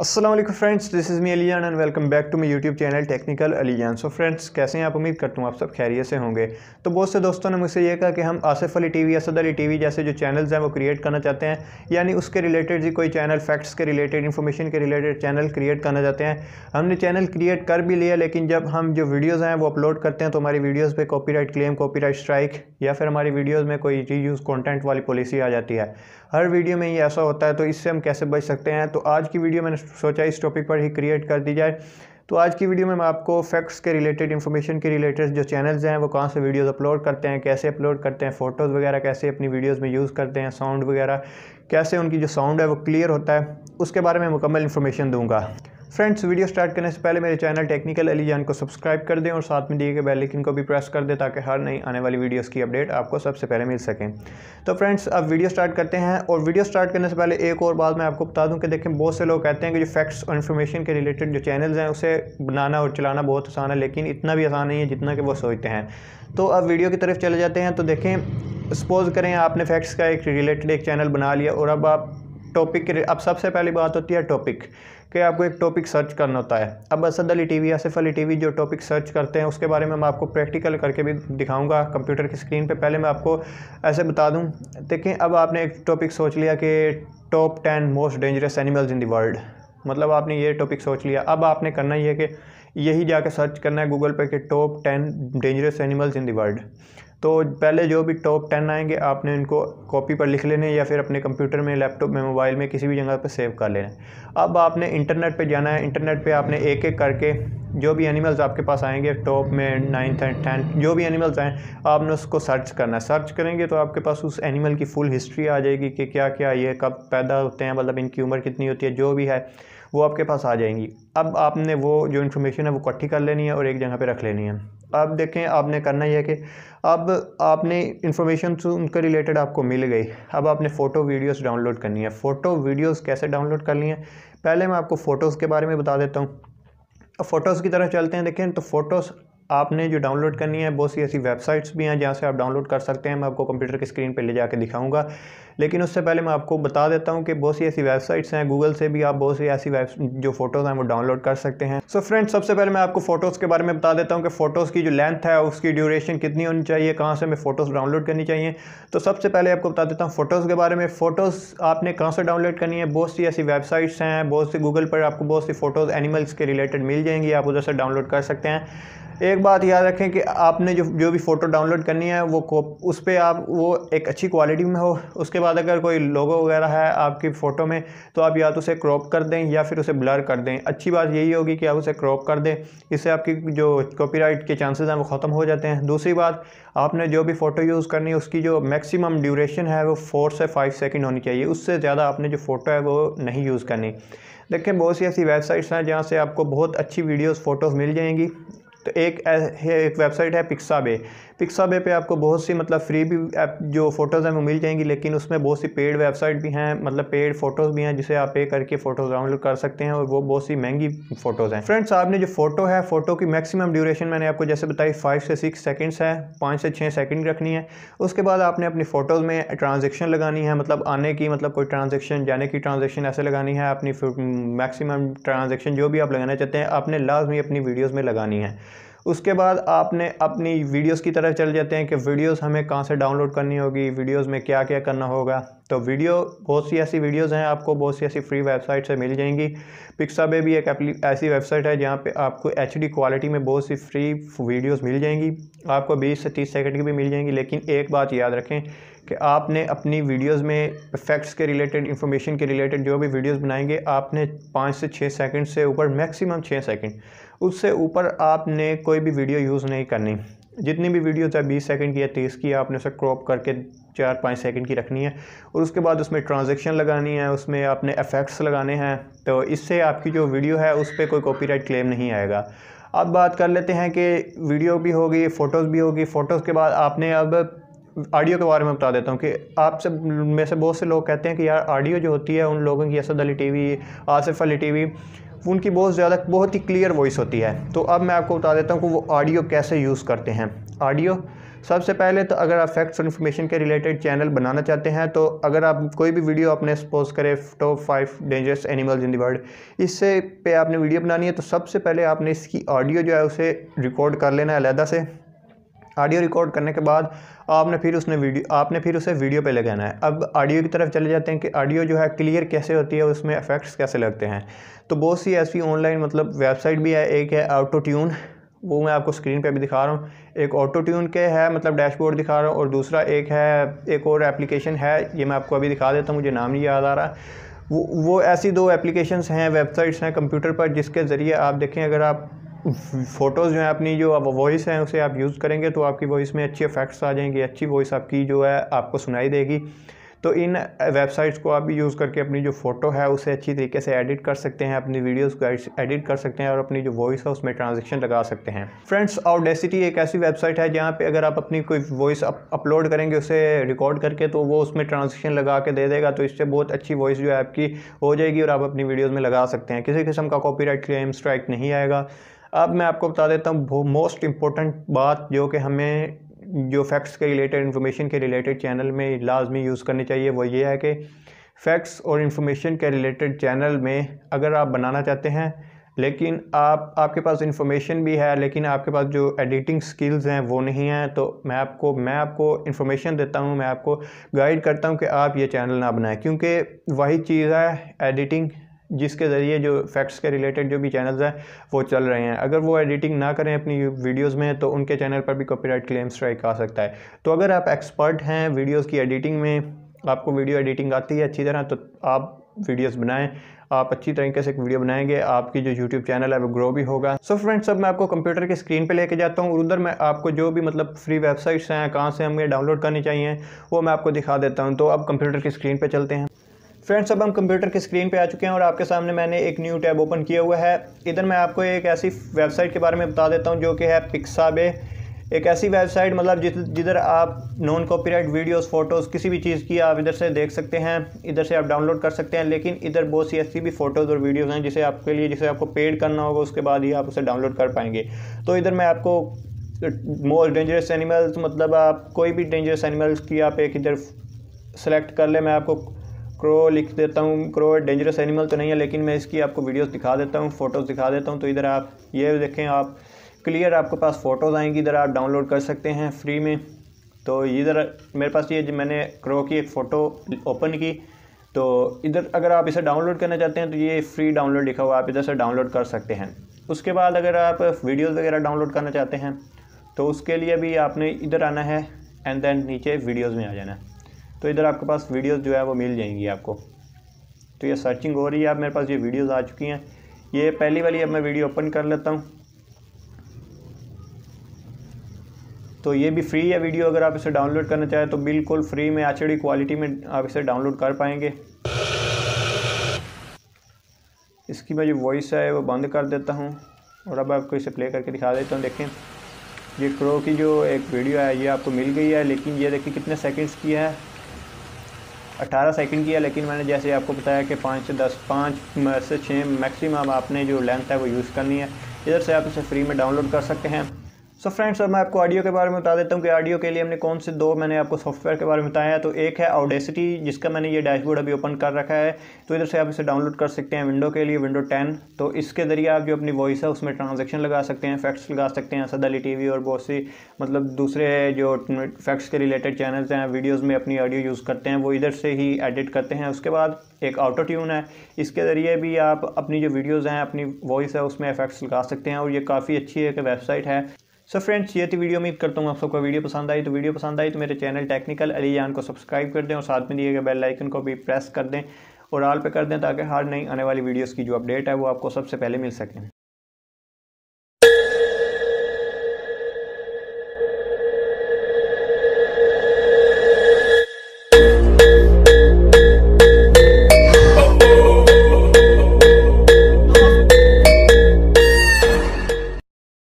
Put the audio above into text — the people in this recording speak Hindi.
Aslam friends this is me Alijan and welcome back to my YouTube channel technical Alijan so friends कैसे हैं आप उम्मीद करता हूँ आप सब खैरियत से होंगे तो बहुत से दोस्तों ने मुझसे ये कहा कि हम Asif Ali T V Asad Ali T V जैसे जो चैनल्स हैं वो क्रिएट करना चाहते हैं यानी उसके रिलेटेड जी कोई चैनल फैक्ट्स के रिलेटेड इन्फॉर्मेशन के रिलेटेड चैनल क्रिएट करना चाहते हैं हमने चैनल क्रिएट कर भी लिया लेकिन जब हम जो वीडियोज़ हैं वो अपलोड करते हैं तो हमारी वीडियोज़ पर कॉपी क्लेम कॉपी स्ट्राइक या फिर हमारी वीडियोज़ में कोई री यूज़ कॉन्टेंट वाली पॉलिसी आ जाती है हर वीडियो में ये ऐसा होता है तो इससे हम कैसे बच सकते हैं तो आज की वीडियो मैंने सोचा इस टॉपिक पर ही क्रिएट कर दी जाए तो आज की वीडियो में मैं आपको फैक्ट्स के रिलेटेड इन्फॉर्मेशन के रिलेटेड जो चैनल्स हैं वो कहाँ से वीडियोस अपलोड करते हैं कैसे अपलोड करते हैं फ़ोटोज़ वगैरह कैसे अपनी वीडियोस में यूज़ करते हैं साउंड वगैरह कैसे उनकी जो साउंड है वो क्लियर होता है उसके बारे में मुकम्मल इन्फॉर्मेशन दूंगा फ्रेंड्स वीडियो स्टार्ट करने से पहले मेरे चैनल टेक्निकल जान को सब्सक्राइब कर दें और साथ में दिए गए बेल आइकन को भी प्रेस कर दें ताकि हर नई आने वाली वीडियोस की अपडेट आपको सबसे पहले मिल सकें तो फ्रेंड्स अब वीडियो स्टार्ट करते हैं और वीडियो स्टार्ट करने से पहले एक और बात मैं आपको बता दूं कि देखें बहुत से लोग कहते हैं कि जो फैक्ट्स और इन्फॉर्मेशन के रिलेटेड जो चैनल्स हैं उसे बनाना और चलाना बहुत आसान है लेकिन इतना भी आसान नहीं है जितना कि वो सोचते हैं तो अब वीडियो की तरफ चले जाते हैं तो देखें सपोज़ करें आपने फैक्ट्स का एक रिलेटेड एक चैनल बना लिया और अब आप टॉपिक के अब सबसे पहली बात होती है टॉपिक कि आपको एक टॉपिक सर्च करना होता है अब Asad Ali T V Asif Ali T V जो टॉपिक सर्च करते हैं उसके बारे में मैं आपको प्रैक्टिकल करके भी दिखाऊंगा कंप्यूटर की स्क्रीन पे पहले मैं आपको ऐसे बता दूं देखें अब आपने एक टॉपिक सोच लिया कि top ten most dangerous animals in the world मतलब आपने ये टॉपिक सोच लिया अब आपने करना ही है कि यही जाकर सर्च करना है गूगल पर कि top ten dangerous animals in the world तो पहले जो भी टॉप टेन आएंगे आपने उनको कॉपी पर लिख लेने या फिर अपने कंप्यूटर में लैपटॉप में मोबाइल में किसी भी जगह पर सेव कर लेना अब आपने इंटरनेट पे जाना है इंटरनेट पे आपने एक एक करके जो भी एनिमल्स आपके पास आएंगे टॉप में नाइन्थ एंड टेंथ जो भी एनिमल्स आएँ आपने उसको सर्च करना है सर्च करेंगे तो आपके पास उस एनिमल की फुल हिस्ट्री आ जाएगी कि क्या क्या ये कब पैदा होते हैं मतलब इनकी उम्र कितनी होती है जो भी है वो आपके पास आ जाएंगी अब आपने वो जो इन्फॉर्मेशन है वो इकट्ठी कर लेनी है और एक जगह पे रख लेनी है अब देखें आपने करना यह है कि अब आपने इन्फॉर्मेशन उनके रिलेटेड आपको मिल गई अब आपने फ़ोटो वीडियोस डाउनलोड करनी है फ़ोटो वीडियोस कैसे डाउनलोड करनी है पहले मैं आपको फ़ोटोज़ के बारे में बता देता हूँ फ़ोटोज़ की तरफ चलते हैं देखें तो फ़ोटोज़ आपने जो डाउनलोड करनी है बहुत सी ऐसी वेबसाइट्स भी हैं जहाँ से आप डाउनलोड कर सकते हैं मैं आपको कंप्यूटर की स्क्रीन पर ले जाकर दिखाऊंगा लेकिन उससे पहले मैं आपको बता देता हूँ कि बहुत सी ऐसी वेबसाइट्स हैं गूगल से भी आप बहुत सी ऐसी वेब जो फोटोज़ हैं वो डाउनलोड कर सकते हैं सो so फ्रेंड्स सबसे पहले मैं आपको फोटोज़ के बारे में बता देता हूँ कि फ़ोटोज़ की जो लेंथ है उसकी ड्यूरेशन कितनी होनी चाहिए कहाँ से हमें फ़ोटोज़ डाउनलोड करनी चाहिए तो सबसे पहले आपको बता देता हूँ फ़ोटोज़ के बारे में फ़ोटोज़ आपने कहाँ से डाउनलोड करनी है बहुत सी ऐसी वेबसाइट्स हैं बहुत सी गूगल पर आपको बहुत सी फ़ोटोज़ एनिमल्स के रिलेटेड मिल जाएंगी आप उधर से डाउनलोड कर सकते हैं एक बात याद रखें कि आपने जो जो भी फ़ोटो डाउनलोड करनी है वो उस पर आप वो एक अच्छी क्वालिटी में हो उसके बाद अगर कोई लोगो वगैरह है आपकी फ़ोटो में तो आप या तो उसे क्रॉप कर दें या फिर उसे ब्लर कर दें अच्छी बात यही होगी कि आप उसे क्रॉप कर दें इससे आपकी जो कॉपी के चांसेज़ हैं वो ख़त्म हो जाते हैं दूसरी बात आपने जो भी फ़ोटो यूज़ करनी है उसकी जो मैक्सिमम ड्यूरेशन है वो फोर से फाइव सेकेंड होनी चाहिए उससे ज़्यादा आपने जो फ़ोटो है वो नहीं यूज़ करनी देखें बहुत सी ऐसी वेबसाइट्स हैं जहाँ से आपको बहुत अच्छी वीडियोस फ़ोटोज़ मिल जाएंगी तो एक एक वेबसाइट है पिक्सा बे पिक्सा बे पे आपको बहुत सी मतलब फ्री भी ऐप जो फ़ोटोज़ हैं वो मिल जाएंगी लेकिन उसमें बहुत सी पेड वेबसाइट भी हैं मतलब पेड फ़ोटोज़ भी हैं जिसे आप पे करके फ़ोटोज़ डाउनलोड कर सकते हैं और वो बहुत सी महंगी फ़ोटोज़ हैं फ्रेंड्स आपने जो फ़ोटो है फ़ोटो की मैक्सिमम ड्यूरेशन मैंने आपको जैसे बताई फाइव से सिक्स सेकेंड्स है पाँच से छः सेकेंड रखनी है उसके बाद आपने अपनी फ़ोटोज़ में ट्रांजेक्शन लगानी है मतलब आने की मतलब कोई ट्रांजेक्शन जाने की ट्रांजेक्शन ऐसे लगानी है अपनी मैक्सिमम ट्रांजेक्शन जो भी आप लगाना चाहते हैं आपने लाजमी अपनी वीडियोज़ में लगानी है उसके बाद आपने अपनी वीडियोस की तरफ चल जाते हैं कि वीडियोस हमें कहाँ से डाउनलोड करनी होगी वीडियोस में क्या क्या करना होगा तो वीडियो बहुत सी ऐसी वीडियोस हैं आपको बहुत सी ऐसी फ्री वेबसाइट से मिल जाएंगी पिक्साबे भी एक ऐसी वेबसाइट है जहाँ पे आपको एच क्वालिटी में बहुत सी फ्री वीडियोस मिल जाएंगी आपको 20 से 30 सेकंड की भी मिल जाएंगी लेकिन एक बात याद रखें कि आपने अपनी वीडियोस में फैक्ट्स के रिलेटेड इंफॉर्मेशन के रिलेटेड जो भी वीडियोस बनाएंगे आपने पाँच से छः सेकंड से ऊपर मैक्सिमम छः सेकंड उससे ऊपर आपने कोई भी वीडियो यूज़ नहीं करनी जितनी भी वीडियोज़ है बीस सेकेंड की या तीस की आपने उसे क्रॉप करके चार पाँच सेकंड की रखनी है और उसके बाद उसमें ट्रांजेक्शन लगानी है उसमें आपने इफ़ेक्ट्स लगाने हैं तो इससे आपकी जो वीडियो है उस पर कोई कॉपीराइट क्लेम नहीं आएगा अब बात कर लेते हैं कि वीडियो भी होगी फ़ोटोज़ भी होगी फ़ोटोज़ के बाद आपने अब ऑडियो के बारे में बता देता हूँ कि आप सब में से बहुत से लोग कहते हैं कि यार ऑडियो जो होती है उन लोगों की Asad Ali T V Asif Ali T V उनकी बहुत ज़्यादा बहुत ही क्लियर वॉइस होती है तो अब मैं आपको बता देता हूँ कि वो ऑडियो कैसे यूज़ करते हैं ऑडियो सबसे पहले तो अगर आप फैक्ट्स और इन्फॉर्मेशन के रिलेटेड चैनल बनाना चाहते हैं तो अगर आप कोई भी वीडियो अपने सपोज करें top five dangerous animals in the world इससे पे आपने वीडियो बनानी है तो सबसे पहले आपने इसकी ऑडियो जो है उसे रिकॉर्ड कर लेना है अलहदा से ऑडियो रिकॉर्ड करने के बाद आपने फिर उसने वीडियो आपने फिर उसे वीडियो पे ले जाना है अब ऑडियो की तरफ चले जाते हैं कि ऑडियो जो है क्लियर कैसे होती है उसमें इफेक्ट्स कैसे लगते हैं तो बहुत सी ऐसी ऑनलाइन मतलब वेबसाइट भी है एक है ऑटो ट्यून वो मैं आपको स्क्रीन पे भी दिखा रहा हूँ एक ऑटो ट्यून के है मतलब डैशबोर्ड दिखा रहा हूँ और दूसरा एक है एक और एप्लीकेशन है ये मैं आपको अभी दिखा देता हूँ मुझे नाम नहीं याद आ रहा वो वो ऐसी दो एप्लीकेशंस हैं वेबसाइट्स हैं कंप्यूटर पर जिसके ज़रिए आप देखें अगर आप फ़ोटोज़ जो है अपनी जो अब वॉइस है उसे आप यूज़ करेंगे तो आपकी वॉइस में अच्छे इफ़ेक्ट्स आ जाएंगे अच्छी वॉइस आपकी जो है आपको सुनाई देगी तो इन वेबसाइट्स को आप भी यूज़ करके अपनी जो फ़ोटो है उसे अच्छी तरीके से एडिट कर सकते हैं अपनी वीडियोस को एडिट कर सकते हैं और अपनी जो वॉइस है उसमें ट्रांजेक्शन लगा सकते हैं फ्रेंड्स ऑडेसिटी एक ऐसी वेबसाइट है जहाँ पे अगर आप अपनी कोई वॉइस अपलोड करेंगे उसे रिकॉर्ड करके तो वो उसमें ट्रांजेक्शन लगा के दे देगा तो इससे बहुत अच्छी वॉइस जो है आपकी हो जाएगी और आप अपनी वीडियोज़ में लगा सकते हैं किसी किस्म का कॉपी क्लेम स्ट्राइक नहीं आएगा अब मैं आपको बता देता हूँ मोस्ट इम्पोर्टेंट बात जो कि हमें जो फैक्ट्स के रिलेटेड इन्फॉर्मेशन के रिलेटेड चैनल में लाजमी यूज़ करनी चाहिए वो ये है कि फैक्ट्स और इन्फॉर्मेशन के रिलेटेड चैनल में अगर आप बनाना चाहते हैं लेकिन आप आपके पास इन्फॉर्मेशन भी है लेकिन आपके पास जो एडिटिंग स्किल्स हैं वो नहीं हैं तो मैं आपको मैं आपको इन्फॉर्मेशन देता हूँ मैं आपको गाइड करता हूँ कि आप ये चैनल ना बनाएं क्योंकि वही चीज़ है एडिटिंग जिसके ज़रिए जो फैक्ट्स के रिलेटेड जो भी चैनल्स हैं वो चल रहे हैं अगर वो एडिटिंग ना करें अपनी वीडियोस में तो उनके चैनल पर भी कॉपीराइट क्लेम स्ट्राइक आ सकता है तो अगर आप एक्सपर्ट हैं वीडियोस की एडिटिंग में आपको वीडियो एडिटिंग आती है अच्छी तरह तो आप वीडियोज़ बनाएँ आप अच्छी तरीके से एक वीडियो बनाएंगे आपकी जो YouTube चैनल है वो ग्रो भी होगा सो फ्रेंड्स अब मैं आपको कंप्यूटर की स्क्रीन पे लेके जाता हूँ और उधर मैं आपको जो भी मतलब फ्री वेबसाइट्स हैं कहाँ से हमें डाउनलोड करनी चाहिए वो मैं आपको दिखा देता हूँ तो अब कंप्यूटर की स्क्रीन पर चलते हैं फ्रेंड्स अब हम कंप्यूटर की स्क्रीन पे आ चुके हैं और आपके सामने मैंने एक न्यू टैब ओपन किया हुआ है इधर मैं आपको एक ऐसी वेबसाइट के बारे में बता देता हूँ जो कि है पिक्साबे एक ऐसी वेबसाइट मतलब जिधर आप नॉन कॉपीराइट वीडियोस फोटोज़ किसी भी चीज़ की आप इधर से देख सकते हैं इधर से आप डाउनलोड कर सकते हैं लेकिन इधर बहुत सी ऐसी भी फ़ोटोज़ और वीडियोज़ हैं जिसे आपके लिए जिसे आपको पेड करना होगा उसके बाद ही आप उसे डाउनलोड कर पाएंगे तो इधर मैं आपको मोस्ट डेंजरस एनिमल्स मतलब आप कोई भी डेंजरस एनिमल्स की आप एक इधर सेलेक्ट कर ले मैं आपको क्रो लिख देता हूँ क्रो डेंजरस एनिमल तो नहीं है लेकिन मैं इसकी आपको वीडियोस दिखा देता हूँ फ़ोटोज़ दिखा देता हूँ तो इधर आप ये देखें आप क्लियर आपके पास फ़ोटोज़ आएंगी इधर आप डाउनलोड कर सकते हैं फ्री में तो इधर मेरे पास ये मैंने क्रो की एक फ़ोटो ओपन की तो इधर अगर आप इसे डाउनलोड करना चाहते हैं तो ये फ्री डाउनलोड लिखा हुआ आप इधर से डाउनलोड कर सकते हैं उसके बाद अगर आप वीडियोज़ वगैरह डाउनलोड करना चाहते हैं तो उसके लिए भी आपने इधर आना है एंड देन नीचे वीडियोज़ में आ जाना है तो इधर आपके पास वीडियोस जो है वो मिल जाएंगी आपको तो ये सर्चिंग हो रही है अब मेरे पास ये वीडियोस आ चुकी हैं ये पहली वाली अब मैं वीडियो ओपन कर लेता हूँ तो ये भी फ्री है वीडियो अगर आप इसे डाउनलोड करना चाहें तो बिल्कुल फ्री में एच क्वालिटी में आप इसे डाउनलोड कर पाएंगे इसकी मैं जो वॉइस है वो बंद कर देता हूँ और अब आपको इसे प्ले करके दिखा देता हूँ देखें ये क्रो की जो एक वीडियो है ये आपको मिल गई है लेकिन ये देखिए कितने सेकंड्स की है 18 सेकंड की है लेकिन मैंने जैसे आपको बताया कि पाँच से दस पाँच से छः मैक्सिमम आपने जो लेंथ है वो यूज़ करनी है इधर से आप इसे फ्री में डाउनलोड कर सकते हैं सो फ्रेंड्स और मैं आपको ऑडियो के बारे में बता देता हूँ कि ऑडियो के लिए हमने कौन से दो मैंने आपको सॉफ्टवेयर के बारे में बताया तो एक है ऑडेसिटी जिसका मैंने ये डैशबोर्ड अभी ओपन कर रखा है तो इधर से आप इसे डाउनलोड कर सकते हैं विंडो के लिए विंडो टेन तो इसके ज़रिए आप जो अपनी वॉइस है उसमें ट्रांजेक्शन लगा सकते हैं फैक्ट्स लगा सकते हैं सदाली अली टी और बहुत सी मतलब दूसरे जो फैक्ट्स के रिलेटेड चैनल्स हैं वीडियोज़ में अपनी ऑडियो यूज़ करते हैं वो इधर से ही एडिट करते हैं उसके बाद एक ऑटो ट्यून है इसके ज़रिए भी आप अपनी जो वीडियोज़ हैं अपनी वॉइस है उसमें इफेक्ट्स लगा सकते हैं और ये काफ़ी अच्छी एक वेबसाइट है सो फ्रेंड्स ये थी वीडियो उम्मीद करता हूँ आप सबको वीडियो पसंद आई तो वीडियो पसंद आई तो मेरे चैनल टेक्निकल अली जान को सब्सक्राइब कर दें और साथ में दिए गए बेल आइकन को भी प्रेस कर दें और आल पे कर दें ताकि हर नई आने वाली वीडियोस की जो अपडेट है वो आपको सबसे पहले मिल सके